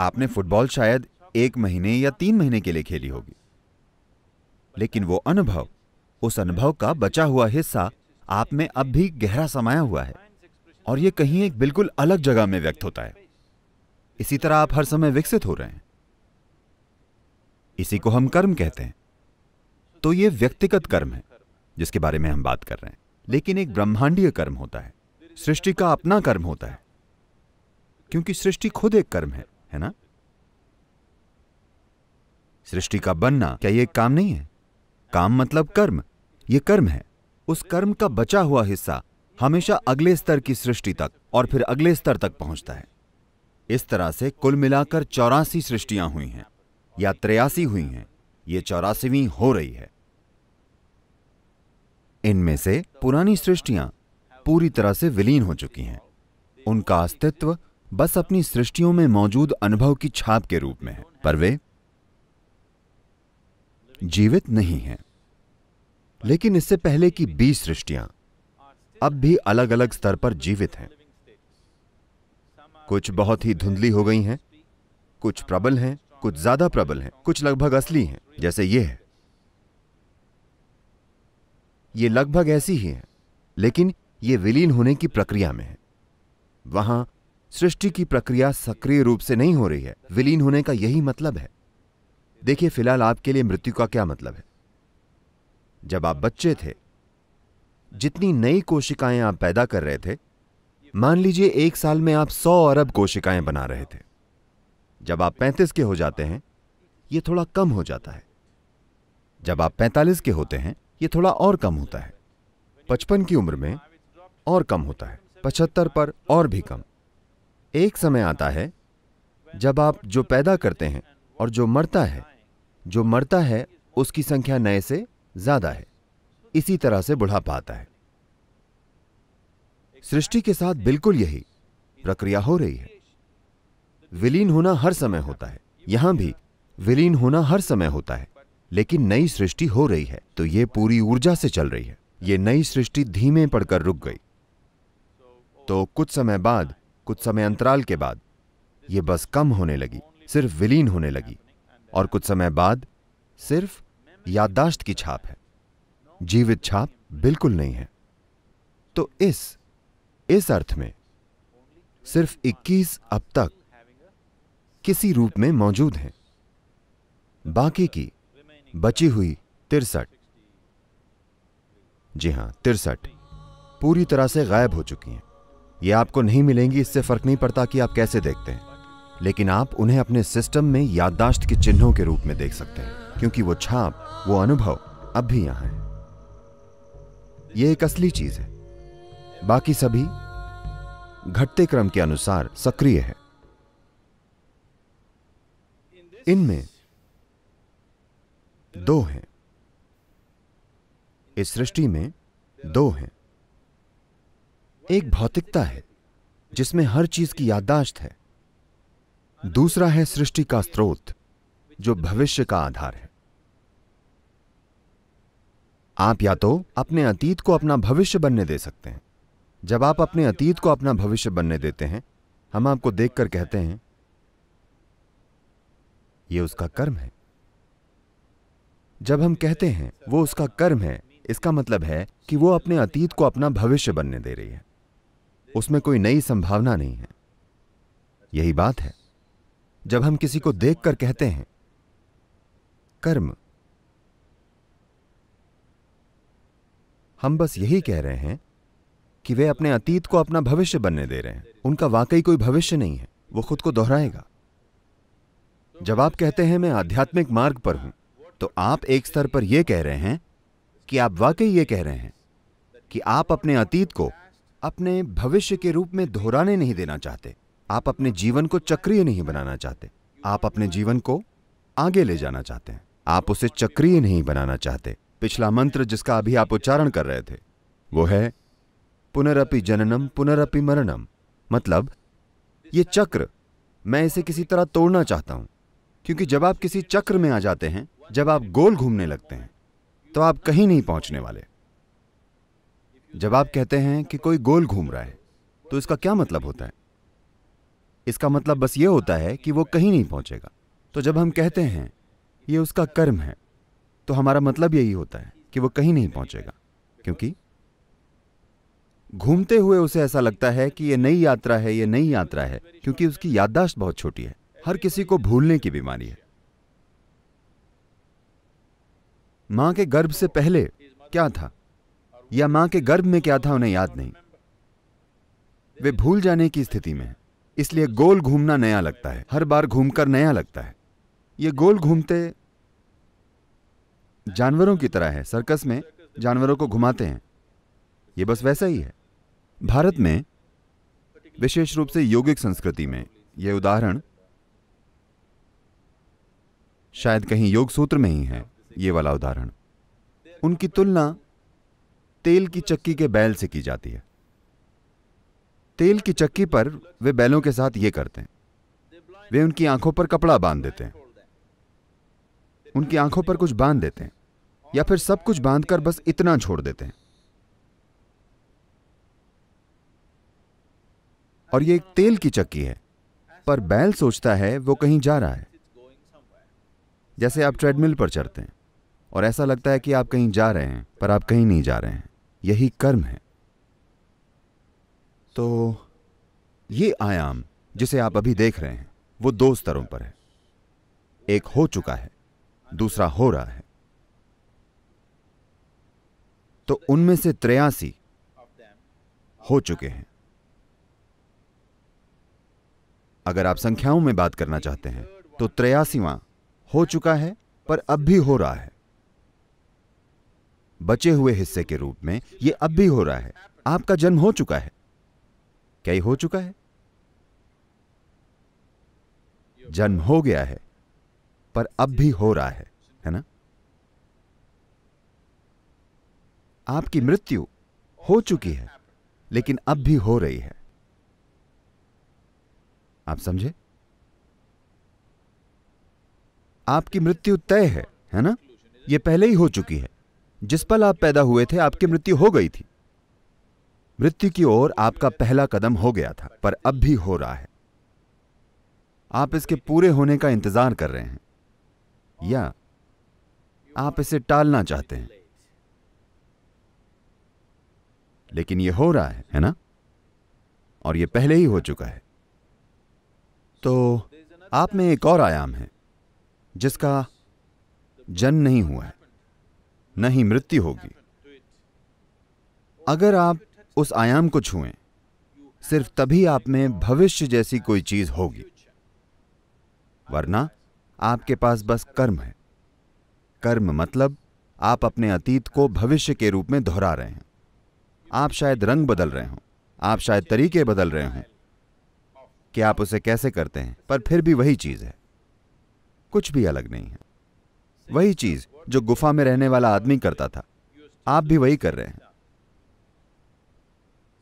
आपने फुटबॉल शायद एक महीने या तीन महीने के लिए खेली होगी लेकिन वो अनुभव उस अनुभव का बचा हुआ हिस्सा आप में अब भी गहरा समाया हुआ है और यह कहीं एक बिल्कुल अलग जगह में व्यक्त होता है इसी तरह आप हर समय विकसित हो रहे हैं इसी को हम कर्म कहते हैं तो यह व्यक्तिगत कर्म है जिसके बारे में हम बात कर रहे हैं लेकिन एक ब्रह्मांडीय कर्म होता है सृष्टि का अपना कर्म होता है क्योंकि सृष्टि खुद एक कर्म है है ना सृष्टि का बनना क्या यह एक काम नहीं है काम मतलब कर्म ये कर्म है उस कर्म का बचा हुआ हिस्सा हमेशा अगले स्तर की सृष्टि तक और फिर अगले स्तर तक पहुंचता है इस तरह से कुल मिलाकर चौरासी सृष्टियां हुई हैं या त्रियासी हुई हैं ये चौरासीवीं हो रही है इनमें से पुरानी सृष्टियां पूरी तरह से विलीन हो चुकी हैं उनका अस्तित्व बस अपनी सृष्टियों में मौजूद अनुभव की छाप के रूप में है पर वे जीवित नहीं हैं लेकिन इससे पहले की बीस सृष्टियां अब भी अलग अलग स्तर पर जीवित हैं कुछ बहुत ही धुंधली हो गई हैं कुछ प्रबल हैं कुछ ज्यादा प्रबल हैं कुछ लगभग असली हैं जैसे ये है ये लगभग ऐसी ही है लेकिन ये विलीन होने की प्रक्रिया में है वहां सृष्टि की प्रक्रिया सक्रिय रूप से नहीं हो रही है विलीन होने का यही मतलब है देखिए फिलहाल आपके लिए मृत्यु का क्या मतलब है जब आप बच्चे थे जितनी नई कोशिकाएं आप पैदा कर रहे थे मान लीजिए एक साल में आप सौ अरब कोशिकाएं बना रहे थे जब आप पैंतीस के हो जाते हैं यह थोड़ा कम हो जाता है जब आप पैंतालीस के होते हैं ये थोड़ा और कम होता है पचपन की उम्र में और कम होता है पचहत्तर पर और भी कम एक समय आता है जब आप जो पैदा करते हैं और जो मरता है जो मरता है उसकी संख्या नए से ज्यादा है इसी तरह से बुढ़ापा आता है सृष्टि के साथ बिल्कुल यही प्रक्रिया हो रही है विलीन होना हर समय होता है यहां भी विलीन होना हर समय होता है लेकिन नई सृष्टि हो रही है तो यह पूरी ऊर्जा से चल रही है यह नई सृष्टि धीमे पड़कर रुक गई तो कुछ समय बाद कुछ समय अंतराल के बाद ये बस कम होने लगी सिर्फ विलीन होने लगी और कुछ समय बाद सिर्फ याददाश्त की छाप है जीवित छाप बिल्कुल नहीं है तो इस इस अर्थ में सिर्फ 21 अब तक किसी रूप में मौजूद हैं बाकी की बची हुई तिरसठ जी हां तिरसठ पूरी तरह से गायब हो चुकी हैं ये आपको नहीं मिलेंगी इससे फर्क नहीं पड़ता कि आप कैसे देखते हैं लेकिन आप उन्हें अपने सिस्टम में याददाश्त के चिन्हों के रूप में देख सकते हैं क्योंकि वो छाप वो अनुभव अब भी यहां है यह एक असली चीज है बाकी सभी घटते क्रम के अनुसार सक्रिय है इनमें दो हैं इस सृष्टि में दो हैं एक भौतिकता है जिसमें हर चीज की याददाश्त है दूसरा है सृष्टि का स्रोत जो भविष्य का आधार है आप या तो अपने अतीत को अपना भविष्य बनने दे सकते हैं जब आप अपने अतीत को अपना भविष्य बनने देते हैं हम आपको देखकर कहते हैं यह उसका कर्म है जब हम कहते हैं वो उसका कर्म है इसका मतलब है कि वो अपने अतीत को अपना भविष्य बनने दे रही है उसमें कोई नई संभावना नहीं है यही बात है जब हम किसी को देखकर कहते हैं कर्म हम बस यही कह रहे हैं कि वे अपने अतीत को अपना भविष्य बनने दे रहे हैं उनका वाकई कोई भविष्य नहीं है वो खुद को दोहराएगा जब आप कहते हैं मैं आध्यात्मिक मार्ग पर हूं तो आप एक स्तर पर यह कह रहे हैं कि आप वाकई ये कह रहे हैं कि आप अपने अतीत को अपने भविष्य के रूप में दोहराने नहीं देना चाहते आप अपने जीवन को चक्रिय नहीं बनाना चाहते आप अपने जीवन को आगे ले जाना चाहते हैं आप उसे चक्रिय नहीं बनाना चाहते पिछला मंत्र जिसका अभी आप उच्चारण कर रहे थे वो है पुनरअपि जननम पुनरअपि मरणम मतलब ये चक्र मैं इसे किसी तरह तोड़ना चाहता हूं क्योंकि जब आप किसी चक्र में आ जाते हैं जब आप गोल घूमने लगते हैं तो आप कहीं नहीं पहुंचने वाले जब आप कहते हैं कि कोई गोल घूम रहा है तो इसका क्या मतलब होता है इसका मतलब बस ये होता है कि वो कहीं नहीं पहुंचेगा तो जब हम कहते हैं ये उसका कर्म है तो हमारा मतलब यही होता है कि वो कहीं नहीं पहुंचेगा क्योंकि घूमते हुए उसे ऐसा लगता है कि ये नई यात्रा है ये नई यात्रा है क्योंकि उसकी याददाश्त बहुत छोटी है हर किसी को भूलने की बीमारी है मां के गर्भ से पहले क्या था या मां के गर्भ में क्या था उन्हें याद नहीं वे भूल जाने की स्थिति में इसलिए गोल घूमना नया लगता है हर बार घूमकर नया लगता है ये गोल घूमते जानवरों की तरह है सर्कस में जानवरों को घुमाते हैं ये बस वैसा ही है भारत में विशेष रूप से यौगिक संस्कृति में यह उदाहरण शायद कहीं योग सूत्र में ही है ये वाला उदाहरण उनकी तुलना तेल की चक्की के बैल से की जाती है तेल की चक्की पर वे बैलों के साथ ये करते हैं वे उनकी आंखों पर कपड़ा बांध देते हैं उनकी आंखों पर कुछ बांध देते हैं या फिर सब कुछ बांधकर बस इतना छोड़ देते हैं और ये एक तेल की चक्की है पर बैल सोचता है वो कहीं जा रहा है जैसे आप ट्रेडमिल पर चढ़ते हैं और ऐसा लगता है कि आप कहीं जा रहे हैं पर आप कहीं नहीं जा रहे हैं यही कर्म है तो ये आयाम जिसे आप अभी देख रहे हैं वो दो स्तरों पर है एक हो चुका है दूसरा हो रहा है तो उनमें से त्रयासी हो चुके हैं अगर आप संख्याओं में बात करना चाहते हैं तो त्रयासीवा हो चुका है पर अब भी हो रहा है बचे हुए हिस्से के रूप में यह अब भी हो रहा है आपका जन्म हो चुका है क्या हो चुका है जन्म हो गया है पर अब भी हो रहा है है ना आपकी मृत्यु हो चुकी है लेकिन अब भी हो रही है आप समझे आपकी मृत्यु तय है है ना यह पहले ही हो चुकी है जिस पल आप पैदा हुए थे आपकी मृत्यु हो गई थी मृत्यु की ओर आपका पहला कदम हो गया था पर अब भी हो रहा है आप इसके पूरे होने का इंतजार कर रहे हैं या आप इसे टालना चाहते हैं लेकिन यह हो रहा है है ना और यह पहले ही हो चुका है तो आप में एक और आयाम है जिसका जन्म नहीं हुआ है न ही मृत्यु होगी अगर आप उस आयाम को छुएं सिर्फ तभी आप में भविष्य जैसी कोई चीज होगी वरना आपके पास बस कर्म है कर्म मतलब आप अपने अतीत को भविष्य के रूप में दोहरा रहे हैं आप शायद रंग बदल रहे हो आप शायद तरीके बदल रहे हो कि आप उसे कैसे करते हैं पर फिर भी वही चीज है कुछ भी अलग नहीं है वही चीज जो गुफा में रहने वाला आदमी करता था आप भी वही कर रहे हैं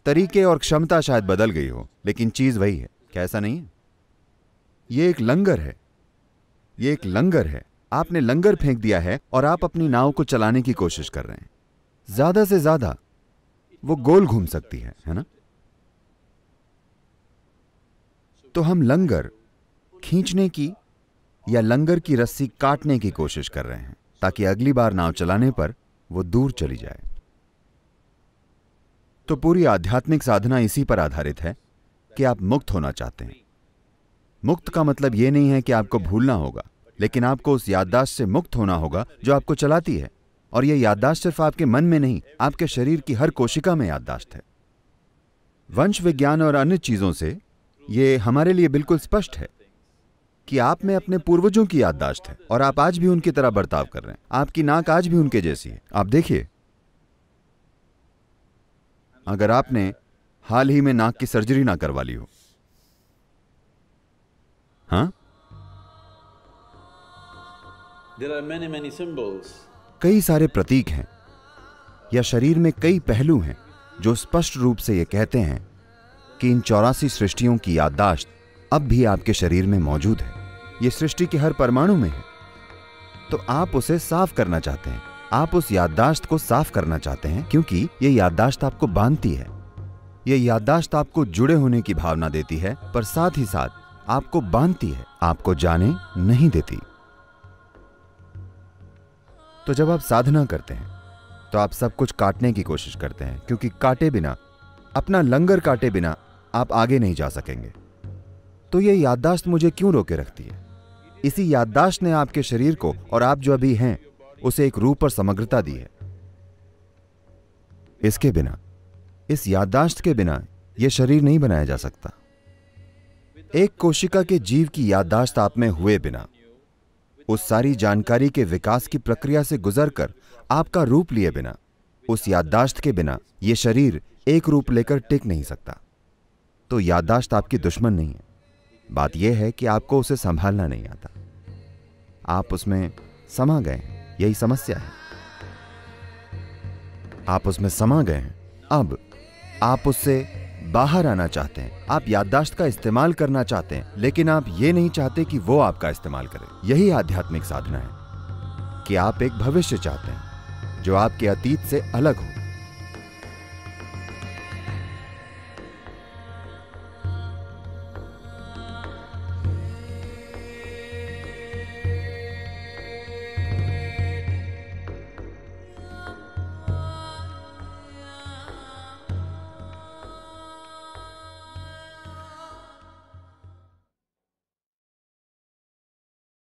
तरीके और क्षमता शायद बदल गई हो लेकिन चीज वही है क्या ऐसा नहीं है यह एक लंगर है यह एक लंगर है आपने लंगर फेंक दिया है और आप अपनी नाव को चलाने की कोशिश कर रहे हैं ज्यादा से ज्यादा वो गोल घूम सकती है है ना तो हम लंगर खींचने की या लंगर की रस्सी काटने की कोशिश कर रहे हैं ताकि अगली बार नाव चलाने पर वो दूर चली जाए तो पूरी आध्यात्मिक साधना इसी पर आधारित है कि आप मुक्त होना चाहते हैं मुक्त का मतलब यह नहीं है कि आपको भूलना होगा लेकिन आपको उस याददाश्त से मुक्त होना होगा जो आपको चलाती है और यह याददाश्त सिर्फ आपके मन में नहीं आपके शरीर की हर कोशिका में याददाश्त है वंश विज्ञान और अन्य चीजों से ये हमारे लिए बिल्कुल स्पष्ट है कि आप में अपने पूर्वजों की याददाश्त है और आप आज भी उनकी तरह बर्ताव कर रहे हैं आपकी नाक आज भी उनके जैसी है आप देखिए अगर आपने हाल ही में नाक की सर्जरी ना करवा ली हो हाँ कई सारे प्रतीक हैं या शरीर में कई पहलू हैं जो स्पष्ट रूप से ये कहते हैं कि इन चौरासी सृष्टियों की याददाश्त अब भी आपके शरीर में मौजूद है ये सृष्टि के हर परमाणु में है तो आप उसे साफ करना चाहते हैं आप उस याददाश्त को साफ करना चाहते हैं क्योंकि ये याददाश्त आपको बांधती है ये याददाश्त आपको जुड़े होने की भावना देती है पर साथ ही साथ आपको बांधती है आपको जाने नहीं देती तो जब आप साधना करते हैं तो आप सब कुछ काटने की कोशिश करते हैं क्योंकि काटे बिना अपना लंगर काटे बिना आप आगे नहीं जा सकेंगे तो यह याददाश्त मुझे क्यों रोके रखती है इसी याददाश्त ने आपके शरीर को और आप जो अभी हैं उसे एक रूप और समग्रता दी है इसके बिना इस याददाश्त के बिना यह शरीर नहीं बनाया जा सकता एक कोशिका के जीव की याददाश्त आप में हुए बिना उस सारी जानकारी के विकास की प्रक्रिया से गुजरकर आपका रूप लिए बिना उस याददाश्त के बिना यह शरीर एक रूप लेकर टिक नहीं सकता तो याददाश्त आपकी दुश्मन नहीं है बात यह है कि आपको उसे संभालना नहीं आता आप उसमें समा गए यही समस्या है आप उसमें समा गए हैं अब आप उससे बाहर आना चाहते हैं आप याददाश्त का इस्तेमाल करना चाहते हैं लेकिन आप ये नहीं चाहते कि वो आपका इस्तेमाल करे यही आध्यात्मिक साधना है कि आप एक भविष्य चाहते हैं जो आपके अतीत से अलग हो